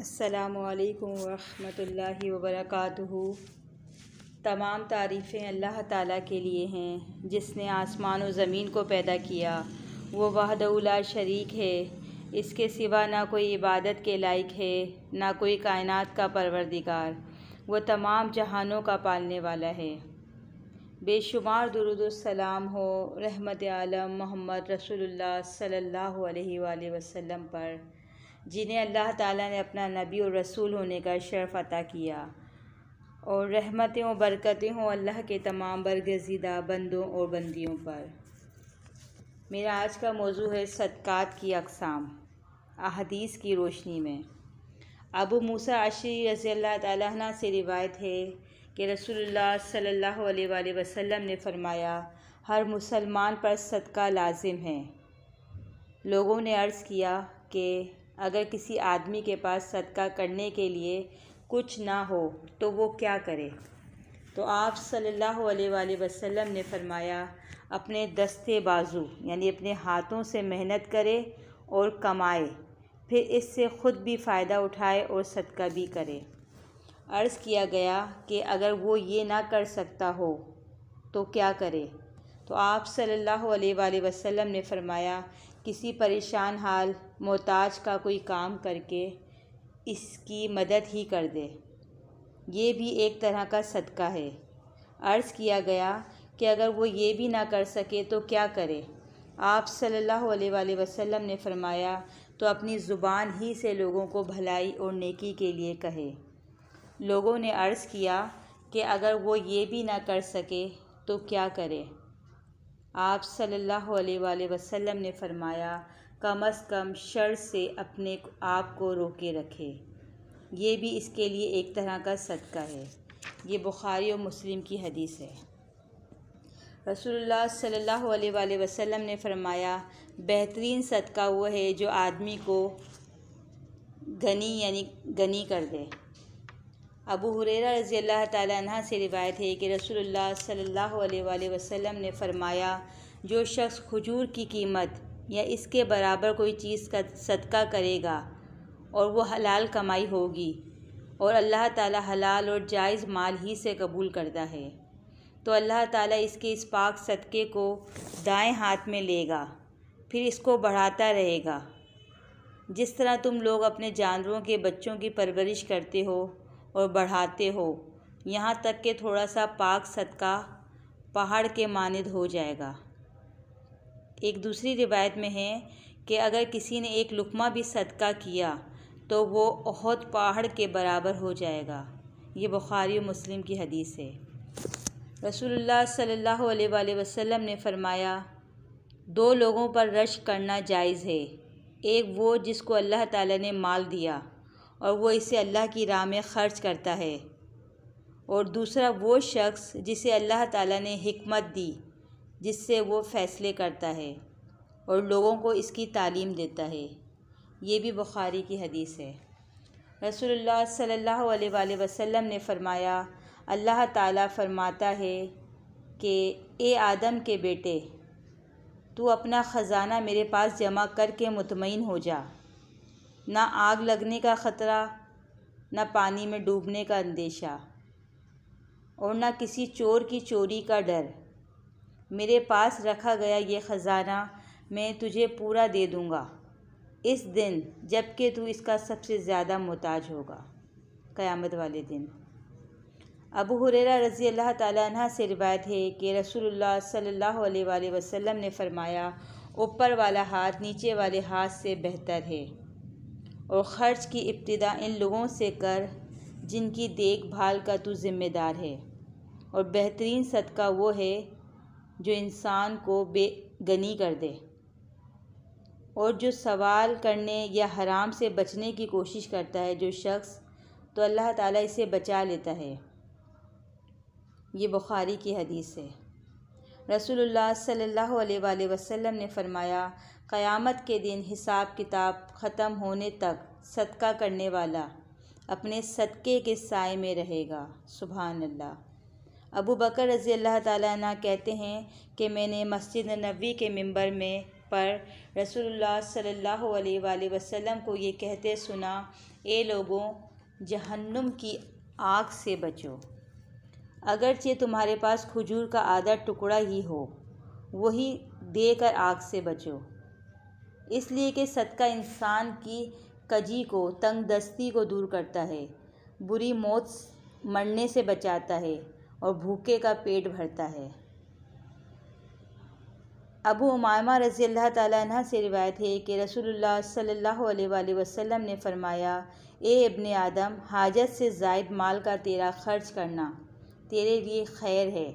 अल्लाम वरहमल वबरक तमाम तारीफ़ें अल्लाह ताला के लिए हैं जिसने आसमान और ज़मीन को पैदा किया वो वहदउला शरीक है इसके सिवा ना कोई इबादत के लायक है ना कोई कायनात का परवरदिगार वो तमाम जहानों का पालने वाला है बेशुमार दुरुदसलाम हो रहमत आलम मोहम्मद रसूलुल्लाह सल्लल्लाहु अलैहि वसल्लम पर जिन्हें अल्लाह ताला ने अपना नबी और रसूल होने का शर्फ अता किया और रहमतें और बरकतें हों अल्लाह के तमाम बरगजीदा बंदों और बंदियों पर मेरा आज का मौजू है सदक़ात की अकसाम अहदीस की रोशनी में अबू मूसा आशरी रज़ी अल्लाह से रिवायत है कि रसूलुल्लाह सल्लल्लाहु अलैहि वसल्लम ने फरमाया हर मुसलमान पर सदका लाजिम है लोगों ने अर्ज़ किया कि अगर किसी आदमी के पास सदका करने के लिए कुछ ना हो तो वो क्या करे तो आप सल्लल्लाहु अलैहि वसल्लम ने फरमाया अपने दस्ते बाजू यानी अपने हाथों से मेहनत करे और कमाए फिर इससे ख़ुद भी फ़ायदा उठाए और सदका भी करे अर्ज़ किया गया कि अगर वो ये ना कर सकता हो तो क्या करे तो आप सल्लल्लाहु अलैहि वसल्लम ने फरमाया किसी परेशान हाल मोहताज का कोई काम करके इसकी मदद ही कर दे ये भी एक तरह का सदका है अर्ज़ किया गया कि अगर वो ये भी ना कर सके तो क्या करे आप सल्लल्लाहु अलैहि वसल्लम ने फरमाया तो अपनी ज़ुबान ही से लोगों को भलाई और नेकी के लिए कहे लोगों ने अर्ज़ किया कि अगर वो ये भी ना कर सके तो क्या करे आप सल्लल्लाहु अलैहि वसल्लम ने फरमाया कम अज़ कम शर से अपने आप को रोके रखें ये भी इसके लिए एक तरह का सदका है ये बुखारी और मुस्लिम की हदीस है रसूलुल्लाह सल्लल्लाहु अलैहि वसल्लम ने फरमाया बेहतरीन सदका वह है जो आदमी को गनी यानी गनी कर दे अबू हुरेरा रज़ी अल्लाह तह से रिवायत है कि रसोल्ला सल्ला वसम ने फ़रमाया जो शख्स खजूर की कीमत या इसके बराबर कोई चीज़ का सदका करेगा और वो हलाल कमाई होगी और अल्लाह ताला हलाल और जायज़ माल ही से कबूल करता है तो अल्लाह ताला इसके इस पाक सदक़े को दाएं हाथ में लेगा फिर इसको बढ़ाता रहेगा जिस तरह तुम लोग अपने जानवरों के बच्चों की परवरिश करते हो और बढ़ाते हो यहाँ तक कि थोड़ा सा पाक सदका पहाड़ के मानद हो जाएगा एक दूसरी रिवायत में है कि अगर किसी ने एक लुकमा भी सदका किया तो वो बहुत पहाड़ के बराबर हो जाएगा ये बुखारी मुस्लिम की हदीस है रसूलुल्लाह सल्लल्लाहु अलैहि वसल्लम ने फरमाया दो लोगों पर रश करना जायज़ है एक वो जिसको अल्लाह ताला ने माल दिया और वो इसे अल्लाह की राह में ख़र्च करता है और दूसरा वो शख्स जिसे अल्लाह ताला ने हिकमत दी जिससे वो फ़ैसले करता है और लोगों को इसकी तालीम देता है ये भी बुखारी की हदीस है रसोल्ला सल्ला वसम ने फ़रमाया अल्लाह ताला फ़रमाता है कि ए आदम के बेटे तू अपना ख़ज़ाना मेरे पास जमा करके मुतमिन हो जा ना आग लगने का ख़तरा ना पानी में डूबने का अंदेशा और ना किसी चोर की चोरी का डर मेरे पास रखा गया ये ख़जाना मैं तुझे पूरा दे दूँगा इस दिन जबकि तू इसका सबसे ज़्यादा मोहताज होगा क़यामत वाले दिन अबू हुरेरा रज़ी अल्लाह तह से रिवायत है कि रसूलुल्लाह सल्लल्लाहु अलैहि वसल्लम ने फ़रमाया ऊपर वाला हाथ नीचे वाले हाथ से बेहतर है और ख़र्च की इब्तदा इन लोगों से कर जिनकी देखभाल का तू ज़िम्मेदार है और बेहतरीन सदका वो है जो इंसान को बेगनी कर दे और जो सवाल करने या हराम से बचने की कोशिश करता है जो शख्स तो अल्लाह ताला इसे बचा लेता है ये बुखारी की हदीस है रसूलुल्लाह सल्लल्लाहु अलैहि वसल्लम ने फरमाया क़यामत के दिन हिसाब किताब ख़त्म होने तक सदका करने वाला अपने सदक़े के साय में रहेगा सुबह अल्लाह अबू बकर रज़ी अल्लाह ताली कहते हैं कि मैंने मस्जिद नबी के मंबर में पर रसूलुल्लाह सल्लल्लाहु अलैहि वसल्लम को ये कहते सुना ए लोगों जहन्नुम की आग से बचो अगरचे तुम्हारे पास खजूर का आधा टुकड़ा ही हो वही देकर आग से बचो इसलिए कि सदका इंसान की कजी को तंग दस्ती को दूर करता है बुरी मौत मरने से बचाता है और भूखे का पेट भरता है अबू उमामा रज़ी अल्लाह तह से रिवायत है कि रसोल्ला सल्लल्लाहु वसम ने फ़रमाया ए इब्ने आदम हाजत से जायद माल का तेरा खर्च करना तेरे लिए खैर है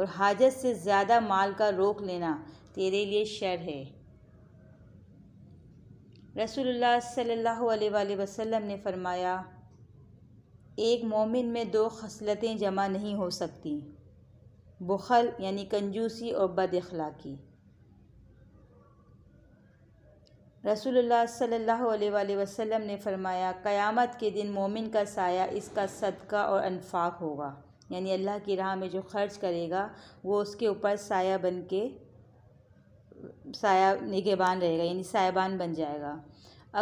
और हाजत से ज़्यादा माल का रोक लेना तेरे लिए शर है रसूलुल्लाह सल्लल्लाहु अलैहि वसल्लम ने फरमाया एक मोमिन में दो खसलतें जमा नहीं हो सकती बुखल यानी कंजूसी और बद अखलाक़ी रसूलुल्लाह सल्लल्लाहु अलैहि वसल्लम ने फरमाया क़यामत के दिन मोमिन का साया इसका सदका और अनफाक होगा यानी अल्लाह की राह में जो खर्च करेगा वो उसके ऊपर साया बन के साया निगेबान रहेगा यानी साबान बन जाएगा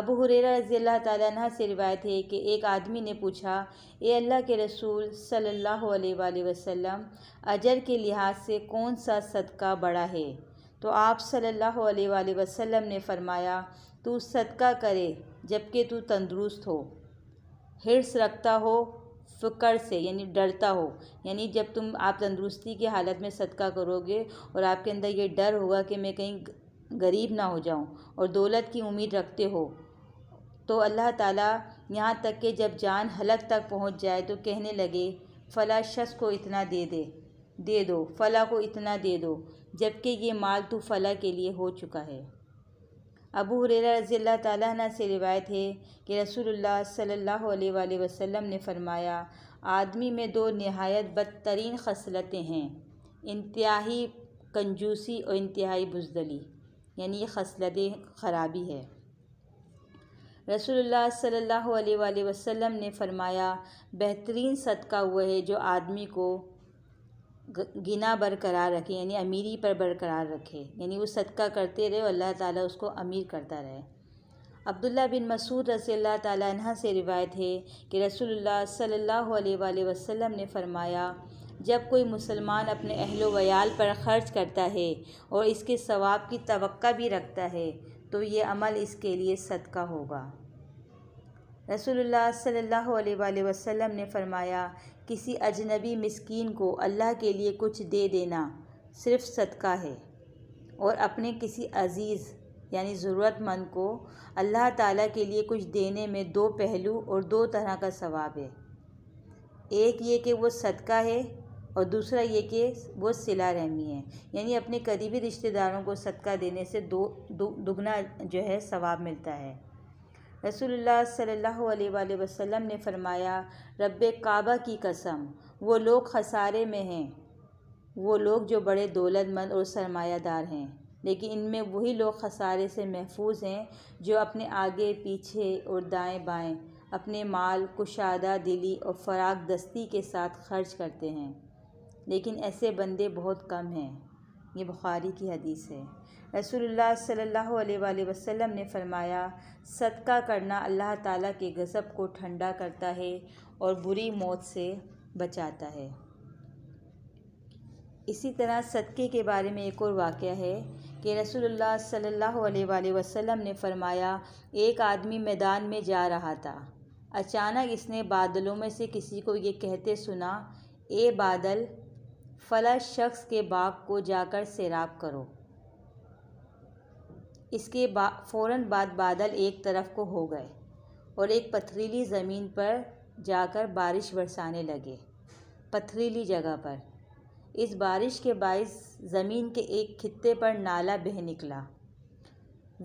अबू हुरेरा रज़ी अल्लाह तह से रिवायत है कि एक आदमी ने पूछा ए अल्लाह के रसूल सल्लल्लाहु अलैहि वसल्लम अजर के लिहाज से कौन सा सदका बड़ा है तो आप सल्लल्लाहु अलैहि वसल्लम ने फरमाया तू सदका करे जबकि तू तंदुरुस्त हो हिर्स रखता हो फ़िक्र से यानी डरता हो यानी जब तुम आप तंदुरुस्ती की हालत में सदका करोगे और आपके अंदर ये डर होगा कि मैं कहीं गरीब ना हो जाऊं और दौलत की उम्मीद रखते हो तो अल्लाह ताला यहाँ तक कि जब जान हलक तक पहुँच जाए तो कहने लगे फ़ला शख्स को इतना दे दे दे दो फ़ला को इतना दे दो जबकि ये माल तो फला के लिए हो चुका है अबू हुरेरा रज़ी अल्लाह से रिवायत है कि रसोल्ला सल्ला अलैहि ने फरमाया आदमी में दो नहायत बदतरीन खसलतें हैं इंतहाई कंजूसी और इंतहाई बुजदली यानी ये खसलतें ख़राबी है रसोल्ला सल्ला वसम ने फरमाया बेहतरीन सदका हुआ है जो आदमी को गिना बरकरार रखे यानी अमीरी पर बरकरार रखे यानी वो सदका करते रहे और अल्लाह ताला उसको अमीर करता रहे अब्दुल्ला बिन मसूद रसी अल्लाह तह से रिवायत है कि रसूलुल्लाह सल्लल्लाहु अलैहि वसल्लम ने फरमाया जब कोई मुसलमान अपने अहलो वयाल पर ख़र्च करता है और इसके सवाब की तवक्का भी रखता है तो ये अमल इसके लिए सदका होगा रसूलुल्लाह सल्लल्लाहु अलैहि वसल्लम ने फरमाया किसी अजनबी मस्किन को अल्लाह के लिए कुछ दे देना सिर्फ सदका है और अपने किसी अज़ीज़ यानी ज़रूरतमंद को अल्लाह ताला के लिए कुछ देने में दो पहलू और दो तरह का सवाब है एक ये कि वो सदका है और दूसरा ये कि वो सिला रहमी है यानी अपने करीबी रिश्तेदारों को सदका देने से दो दुगना जो है सवाब मिलता है रसोल्ला सल्ला वसम ने फरमाया रब काबा की कसम वो लोग खसारे में हैं वो लोग जो बड़े दौलतमंद और सरमायादार हैं लेकिन इनमें वही लोग खसारे से महफूज हैं जो अपने आगे पीछे और दाएं बाएं अपने माल कुशादा दिली और फराग दस्ती के साथ खर्च करते हैं लेकिन ऐसे बंदे बहुत कम हैं ये बुखारी की हदीस है रसोल्ला सल्ला वसम ने फरमाया सदका करना अल्लाह ताला के गज़ब को ठंडा करता है और बुरी मौत से बचाता है इसी तरह सदक़े के बारे में एक और वाक़ है कि रसोल्ला सल्ला वसम ने फरमाया एक आदमी मैदान में जा रहा था अचानक इसने बादलों में से किसी को ये कहते सुना ए बादल फला शख्स के बाग को जाकर सैराब करो इसके बा फ़ौर बाद बादल एक तरफ को हो गए और एक पथरीली ज़मीन पर जाकर बारिश बरसाने लगे पथरीली जगह पर इस बारिश के बायस ज़मीन के एक खत्ते पर नाला बह निकला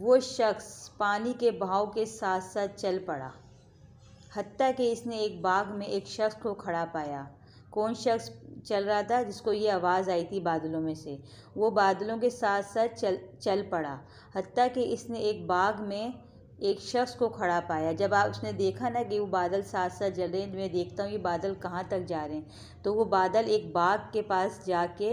वो शख्स पानी के बहाव के साथ साथ चल पड़ा हती कि इसने एक बाग में एक शख्स को खड़ा पाया कौन शख्स चल रहा था जिसको ये आवाज़ आई थी बादलों में से वो बादलों के साथ साथ चल चल पड़ा हती कि इसने एक बाग में एक शख्स को खड़ा पाया जब आप उसने देखा ना कि वो बादल साथ साथ जल रहे हैं मैं देखता हूँ ये बादल कहाँ तक जा रहे हैं तो वो बादल एक बाग के पास जाके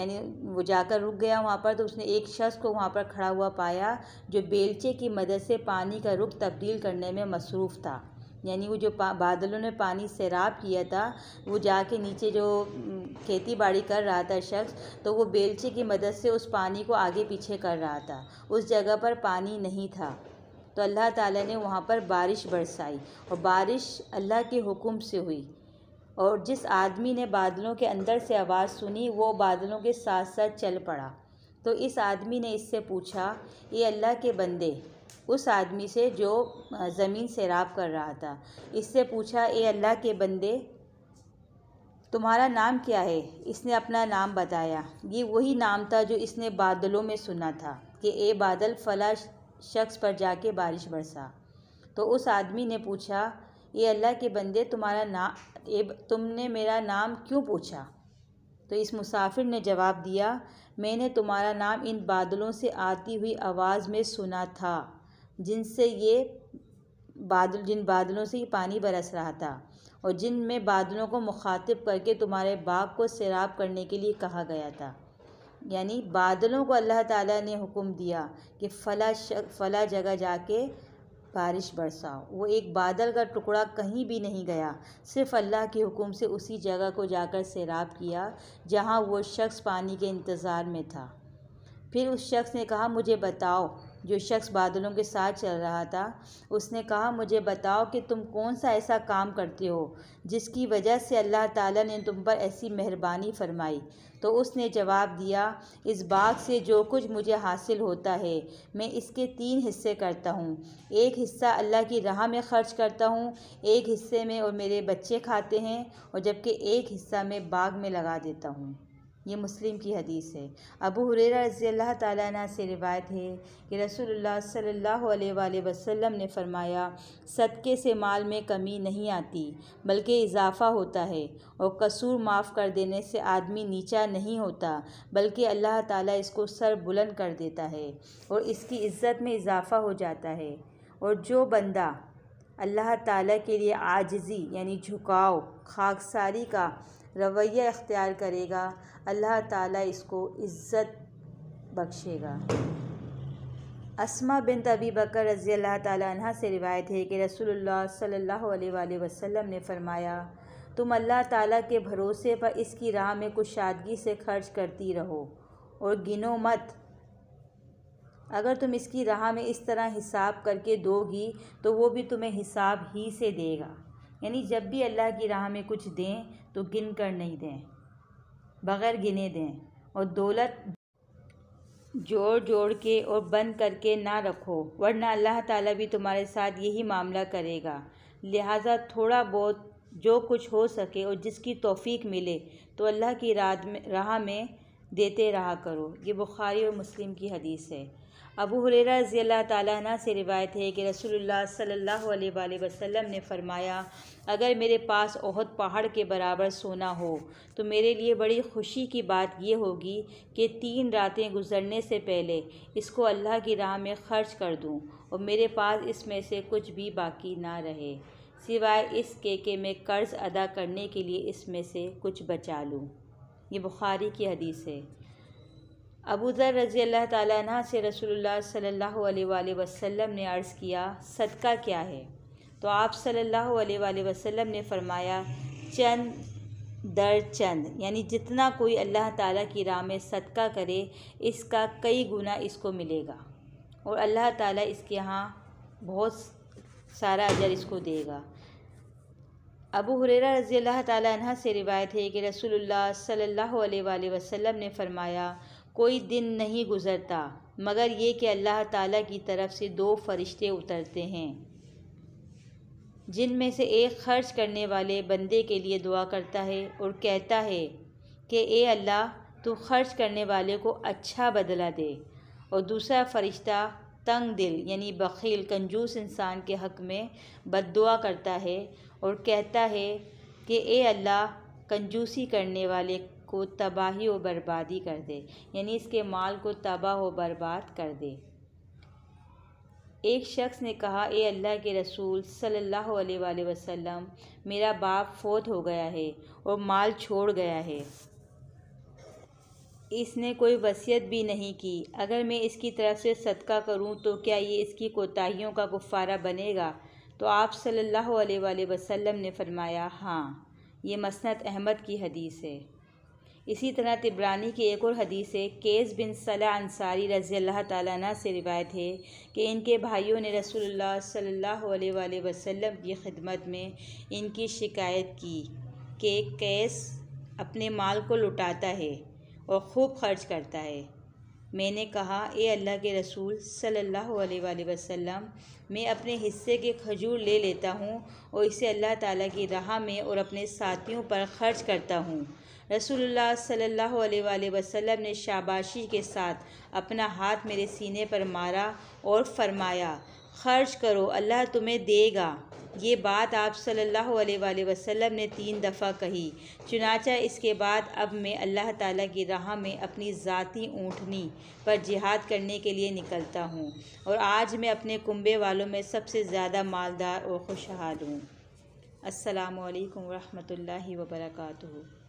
यानी वो जाकर रुक गया वहाँ पर तो उसने एक शख्स को वहाँ पर खड़ा हुआ पाया जो बेलचे की मदद से पानी का रुख तब्दील करने में मसरूफ़ था यानी वो जो बादलों ने पानी सैराब किया था वो जाके नीचे जो खेती बाड़ी कर रहा था शख्स तो वो बेलचे की मदद से उस पानी को आगे पीछे कर रहा था उस जगह पर पानी नहीं था तो अल्लाह ताला ने वहाँ पर बारिश बरसाई और बारिश अल्लाह के हुक्म से हुई और जिस आदमी ने बादलों के अंदर से आवाज़ सुनी वो बादलों के साथ साथ चल पड़ा तो इस आदमी ने इससे पूछा ये अल्लाह के बंदे उस आदमी से जो ज़मीन सैराब कर रहा था इससे पूछा ए अल्लाह के बंदे तुम्हारा नाम क्या है इसने अपना नाम बताया ये वही नाम था जो इसने बादलों में सुना था कि ए बादल फला शख्स पर जाके बारिश बरसा तो उस आदमी ने पूछा ये अल्लाह के बंदे तुम्हारा ना ए तुमने मेरा नाम क्यों पूछा तो इस मुसाफिर ने जवाब दिया मैंने तुम्हारा नाम इन बादलों से आती हुई आवाज़ में सुना था जिनसे ये बादल जिन बादलों से ये पानी बरस रहा था और जिन में बादलों को मुखातिब करके तुम्हारे बाप को सैराब करने के लिए कहा गया था यानी बादलों को अल्लाह ताला ने हुक्म दिया कि फ़ला फ़ला जगह जाके बारिश बरसाओ वो एक बादल का टुकड़ा कहीं भी नहीं गया सिर्फ अल्लाह के हुक्म से उसी जगह को जाकर सैराब किया जहाँ वो शख्स पानी के इंतज़ार में था फिर उस शख्स ने कहा मुझे बताओ जो शख्स बादलों के साथ चल रहा था उसने कहा मुझे बताओ कि तुम कौन सा ऐसा काम करते हो जिसकी वजह से अल्लाह ताला ने तुम पर ऐसी मेहरबानी फरमाई तो उसने जवाब दिया इस बाग से जो कुछ मुझे हासिल होता है मैं इसके तीन हिस्से करता हूँ एक हिस्सा अल्लाह की राह में ख़र्च करता हूँ एक हिस्से में और मेरे बच्चे खाते हैं और जबकि एक हिस्सा मैं बाग में लगा देता हूँ ये मुस्लिम की हदीस है अबू हुरेरा रज़ी अल्लाह ताला से रिवायत है कि रसूलुल्लाह सल्लल्लाहु अलैहि वसल्लम ने फरमाया सदक़े से माल में कमी नहीं आती बल्कि इजाफ़ा होता है और कसूर माफ़ कर देने से आदमी नीचा नहीं होता बल्कि अल्लाह ताला इसको सर बुलंद कर देता है और इसकी इज़्ज़त में इजाफ़ा हो जाता है और जो बंदा अल्लाह ताला के लिए आजजी यानी झुकाव खाकसारी का रवैया इख्तियार करेगा अल्लाह ताला इसको इज़्ज़त बख्शेगा असमा बिन तबी बकर रज़ी अल्लाह तह से रिवायत है कि रसूलुल्लाह सल्लल्लाहु अलैहि वसल्लम ने फ़रमाया तुम अल्लाह ताला के भरोसे पर इसकी राह में कुछ सादगी से खर्च करती रहो और गिनो मत अगर तुम इसकी राह में इस तरह हिसाब करके दोगी तो वो भी तुम्हें हिसाब ही से देगा यानी जब भी अल्लाह की राह में कुछ दें तो गिन कर नहीं दें बग़ैर गिने दें और दौलत जोड़ जोड़ के और बंद करके ना रखो वरना अल्लाह ताला भी तुम्हारे साथ यही मामला करेगा लिहाजा थोड़ा बहुत जो कुछ हो सके और जिसकी तौफीक मिले तो अल्लाह की में राह में देते रहा करो ये बुखारी और मुस्लिम की हदीस है अबू हुर रज़ी अल्लाह से रिवायत है कि रसोल्ला सल्ला अलैहि ने फ़रमाया अगर मेरे पास ओहद पहाड़ के बराबर सोना हो तो मेरे लिए बड़ी खुशी की बात यह होगी कि तीन रातें गुजरने से पहले इसको अल्लाह की राह में ख़र्च कर दूँ और मेरे पास इसमें से कुछ भी बाकी ना रहे सिवाय इसके कि मैं कर्ज़ अदा करने के लिए इसमें से कुछ बचा लूँ ये बुखारी की हदीस है अबू ज़र रज़ी अल्लाह तला से रसूलुल्लाह सल्लल्लाहु अलैहि वसल्लम ने अर्ज़ किया सदका क्या है तो आप सल्लल्लाहु अलैहि वसल्लम ने फ़रमाया चंद दर चंद यानी जितना कोई अल्लाह ताला की राह में सदका करे इसका कई गुना इसको मिलेगा और अल्लाह ताला इसके यहाँ बहुत सारा अजर इसको देगा अबू हुरेरा रज़ी अल्लाह ताला से रिवायत है कि रसूलुल्लाह सल्लल्लाहु अलैहि वसल्लम ने फ़रमाया कोई दिन नहीं गुज़रता मगर ये कि अल्लाह ताला की तरफ से दो फरिश्ते उतरते हैं जिनमें से एक खर्च करने वाले बंदे के लिए दुआ करता है और कहता है कि ए अल्लाह तू खर्च करने वाले को अच्छा बदला दे और दूसरा फरिश्ता तंग दिल यानी बखील कंजूस इंसान के हक़ में बददुआ करता है और कहता है कि ए अल्लाह कंजूसी करने वाले को तबाही व बर्बादी कर दे यानी इसके माल को तबाह व बर्बाद कर दे एक शख्स ने कहा ए अल्लाह के रसूल सल्लल्लाहु अलैहि वसल्लम मेरा बाप फोत हो गया है और माल छोड़ गया है इसने कोई वसीयत भी नहीं की अगर मैं इसकी तरफ से सदका करूं तो क्या ये इसकी कोताहियों का गुफ्फारा बनेगा तो आप सल्लल्लाहु अलैहि वसल्लम ने फरमाया हाँ ये मसनत अहमद की हदीस है इसी तरह तिब्रानी की एक और हदीस है केस बिन सला अंसारी रज़ी अल्लाह ताली से रिवायत है कि इनके भाइयों ने रसूलुल्लाह सल्लल्लाहु अलैहि वसल्लम की खिदमत में इनकी शिकायत की कि कैस अपने माल को लुटाता है और खूब खर्च करता है मैंने कहा ए अल्लाह के रसूल सल्लल्लाहु अलैहि वसल्लम मैं अपने हिस्से के खजूर ले लेता हूँ और इसे अल्लाह ताला की राह में और अपने साथियों पर खर्च करता हूँ रसोल्ला सल्ला वसम ने शाबाशी के साथ अपना हाथ मेरे सीने पर मारा और फरमाया खर्च करो अल्लाह तुम्हें देगा ये बात आप सल्ला वसम ने तीन दफ़ा कही चुनाचा इसके बाद अब मैं अल्लाह ताला की राह में अपनी ज़ाती ऊँटनी पर जिहाद करने के लिए निकलता हूँ और आज मैं अपने कुंबे वालों में सबसे ज़्यादा मालदार और खुशहाल हूँ असलकम वरहमल वर्का